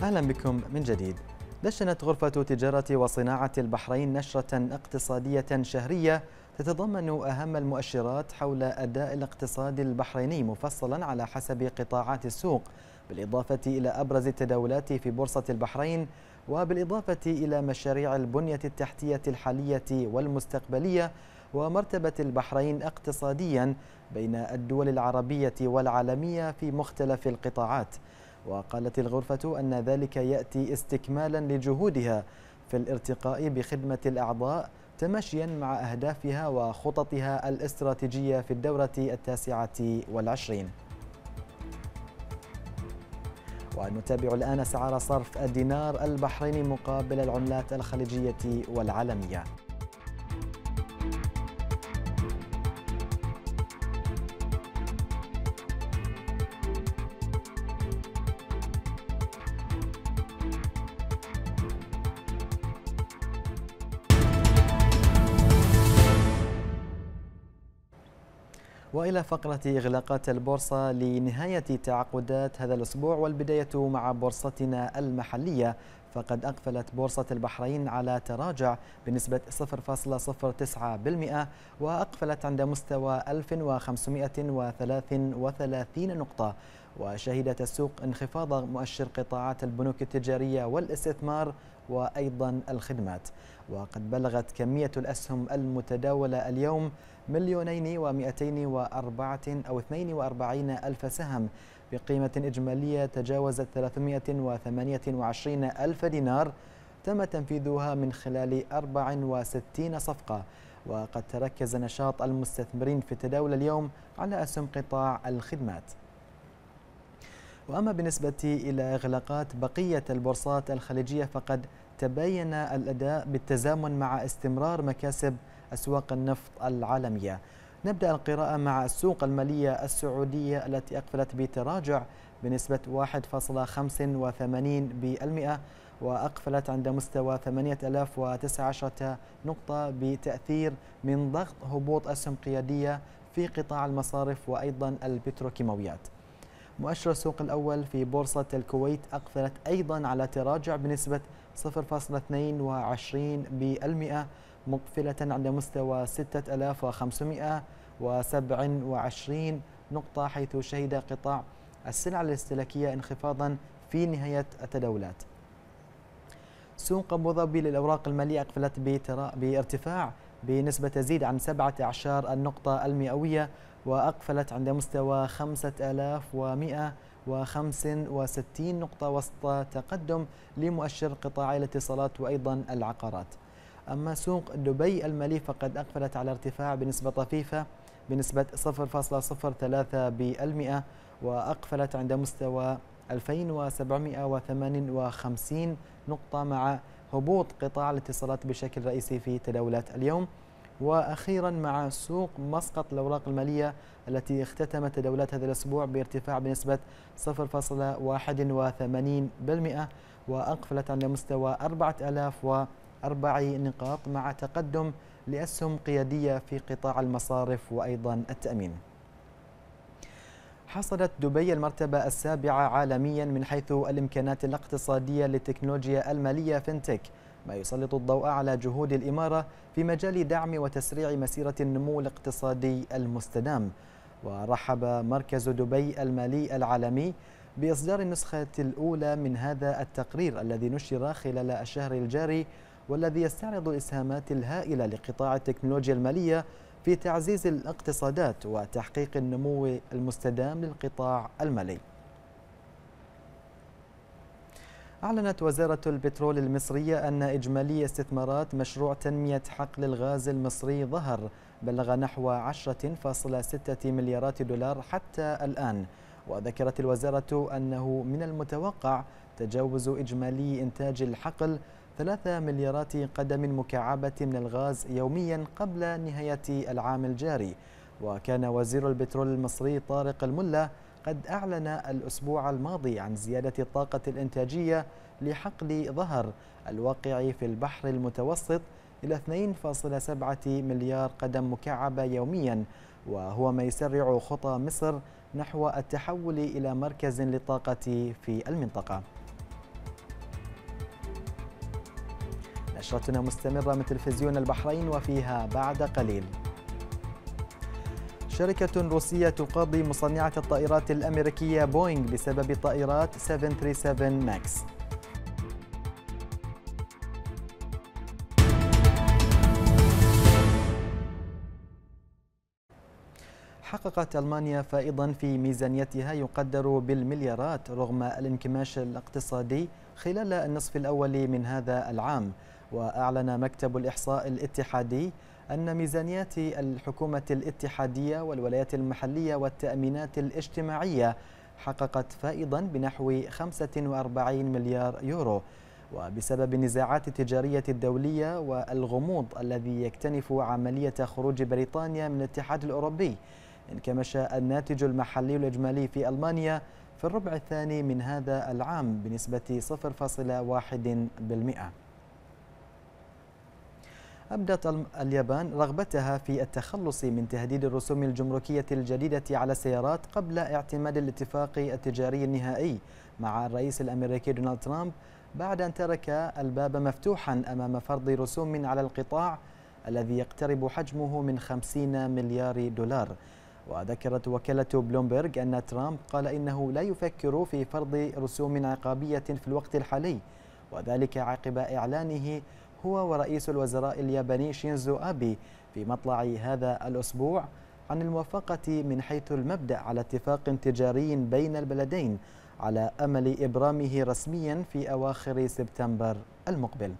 أهلا بكم من جديد دشنت غرفة تجارة وصناعة البحرين نشرة اقتصادية شهرية تتضمن أهم المؤشرات حول أداء الاقتصاد البحريني مفصلا على حسب قطاعات السوق بالإضافة إلى أبرز التداولات في بورصة البحرين وبالإضافة إلى مشاريع البنية التحتية الحالية والمستقبلية ومرتبة البحرين اقتصاديا بين الدول العربية والعالمية في مختلف القطاعات وقالت الغرفة أن ذلك يأتي استكمالا لجهودها في الارتقاء بخدمة الأعضاء تماشيا مع أهدافها وخططها الاستراتيجية في الدورة التاسعة والعشرين ونتابع الآن أسعار صرف الدينار البحريني مقابل العملات الخليجية والعالمية والى فقره اغلاقات البورصه لنهايه تعاقدات هذا الاسبوع والبدايه مع بورصتنا المحليه فقد أقفلت بورصة البحرين على تراجع بنسبة 0.09% وأقفلت عند مستوى 1533 نقطة وشهدت السوق انخفاض مؤشر قطاعات البنوك التجارية والاستثمار وأيضا الخدمات وقد بلغت كمية الأسهم المتداولة اليوم مليونين ومئتين وأربعة أو وأربعين ألف سهم بقيمة إجمالية تجاوزت 328 ألف دينار تم تنفيذها من خلال 64 صفقة وقد تركز نشاط المستثمرين في التداول اليوم على أسهم قطاع الخدمات وأما بالنسبة إلى إغلاقات بقية البورصات الخليجية فقد تبين الأداء بالتزامن مع استمرار مكاسب أسواق النفط العالمية نبدأ القراءة مع السوق المالية السعودية التي أقفلت بتراجع بنسبة 1.85% وأقفلت عند مستوى 8019 نقطة بتأثير من ضغط هبوط أسهم قيادية في قطاع المصارف وأيضا البتروكيماويات مؤشر السوق الأول في بورصة الكويت أقفلت أيضا على تراجع بنسبة 0.22 بالمئة مقفلة عند مستوى 6527 نقطة حيث شهد قطاع السلع الاستهلاكية انخفاضا في نهاية التداولات سوق أبو ظبي للأوراق المالية أقفلت بارتفاع بنسبة تزيد عن 17 النقطة المئوية وأقفلت عند مستوى 5100 و65 نقطة وسط تقدم لمؤشر قطاعي الاتصالات وأيضا العقارات أما سوق دبي المالي فقد أقفلت على ارتفاع بنسبة طفيفة بنسبة 0.03% وأقفلت عند مستوى 2758 نقطة مع هبوط قطاع الاتصالات بشكل رئيسي في تداولات اليوم وأخيرا مع سوق مسقط الأوراق المالية التي اختتمت تداولات هذا الأسبوع بارتفاع بنسبة 0.81% وأقفلت على مستوى 4004 نقاط مع تقدم لأسهم قيادية في قطاع المصارف وأيضا التأمين حصلت دبي المرتبة السابعة عالميا من حيث الإمكانات الاقتصادية للتكنولوجيا المالية فينتك ما يسلط الضوء على جهود الإمارة في مجال دعم وتسريع مسيرة النمو الاقتصادي المستدام ورحب مركز دبي المالي العالمي بإصدار النسخة الأولى من هذا التقرير الذي نشر خلال الشهر الجاري والذي يستعرض الإسهامات الهائلة لقطاع التكنولوجيا المالية في تعزيز الاقتصادات وتحقيق النمو المستدام للقطاع المالي أعلنت وزارة البترول المصرية أن إجمالي استثمارات مشروع تنمية حقل الغاز المصري ظهر بلغ نحو 10.6 مليارات دولار حتى الآن وذكرت الوزارة أنه من المتوقع تجاوز إجمالي إنتاج الحقل 3 مليارات قدم مكعبة من الغاز يوميا قبل نهاية العام الجاري وكان وزير البترول المصري طارق الملا قد أعلن الأسبوع الماضي عن زيادة الطاقة الإنتاجية لحقل ظهر الواقع في البحر المتوسط إلى 2.7 مليار قدم مكعبة يوميا وهو ما يسرع خطى مصر نحو التحول إلى مركز للطاقة في المنطقة نشرتنا مستمرة من تلفزيون البحرين وفيها بعد قليل شركة روسية تقاضي مصنعة الطائرات الأمريكية بوينغ بسبب طائرات 737 ماكس حققت ألمانيا فائضا في ميزانيتها يقدر بالمليارات رغم الانكماش الاقتصادي خلال النصف الأول من هذا العام وأعلن مكتب الإحصاء الاتحادي أن ميزانيات الحكومة الاتحادية والولايات المحلية والتأمينات الاجتماعية حققت فائضا بنحو 45 مليار يورو وبسبب النزاعات التجارية الدولية والغموض الذي يكتنف عملية خروج بريطانيا من الاتحاد الأوروبي انكمش الناتج المحلي الإجمالي في ألمانيا في الربع الثاني من هذا العام بنسبة 0.1% أبدت اليابان رغبتها في التخلص من تهديد الرسوم الجمركية الجديدة على السيارات قبل اعتماد الاتفاق التجاري النهائي مع الرئيس الأمريكي دونالد ترامب بعد أن ترك الباب مفتوحا أمام فرض رسوم على القطاع الذي يقترب حجمه من 50 مليار دولار وذكرت وكالة بلومبرغ أن ترامب قال إنه لا يفكر في فرض رسوم عقابية في الوقت الحالي وذلك عقب إعلانه هو ورئيس الوزراء الياباني شينزو أبي في مطلع هذا الأسبوع عن الموافقة من حيث المبدأ على اتفاق تجاري بين البلدين على أمل إبرامه رسميا في أواخر سبتمبر المقبل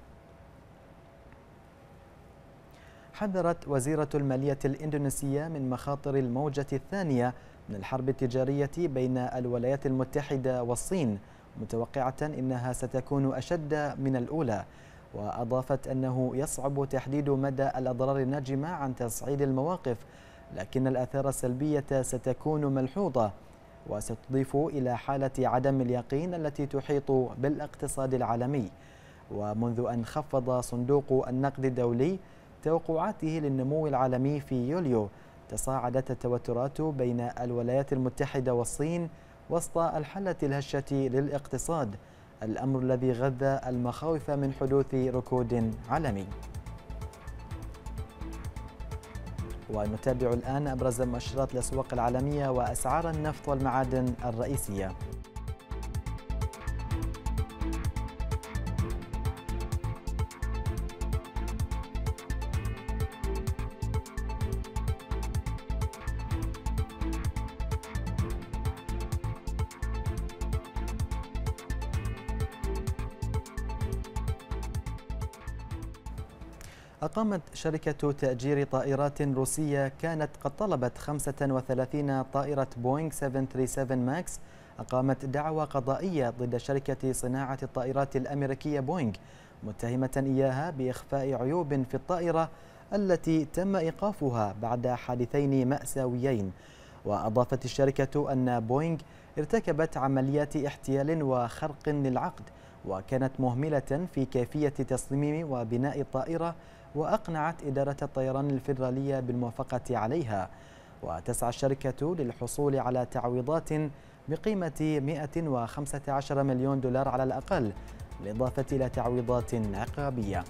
حذرت وزيرة المالية الإندونيسية من مخاطر الموجة الثانية من الحرب التجارية بين الولايات المتحدة والصين متوقعة أنها ستكون أشد من الأولى وأضافت أنه يصعب تحديد مدى الأضرار الناجمة عن تصعيد المواقف لكن الآثار السلبية ستكون ملحوظة وستضيف إلى حالة عدم اليقين التي تحيط بالاقتصاد العالمي ومنذ أن خفض صندوق النقد الدولي توقعاته للنمو العالمي في يوليو تصاعدت التوترات بين الولايات المتحدة والصين وسط الحالة الهشة للاقتصاد الأمر الذي غذى المخاوف من حدوث ركود عالمي ونتابع الآن أبرز مؤشرات الأسواق العالمية وأسعار النفط والمعادن الرئيسية أقامت شركة تأجير طائرات روسية كانت قد طلبت 35 طائرة بوينغ 737 ماكس أقامت دعوى قضائية ضد شركة صناعة الطائرات الأمريكية بوينغ متهمة إياها بإخفاء عيوب في الطائرة التي تم إيقافها بعد حادثين مأساويين وأضافت الشركة أن بوينغ ارتكبت عمليات احتيال وخرق للعقد وكانت مهملة في كيفية تصميم وبناء الطائرة وأقنعت إدارة الطيران الفيدرالية بالموافقة عليها وتسعى الشركة للحصول على تعويضات بقيمة 115 مليون دولار على الأقل بالإضافة إلى تعويضات عقابية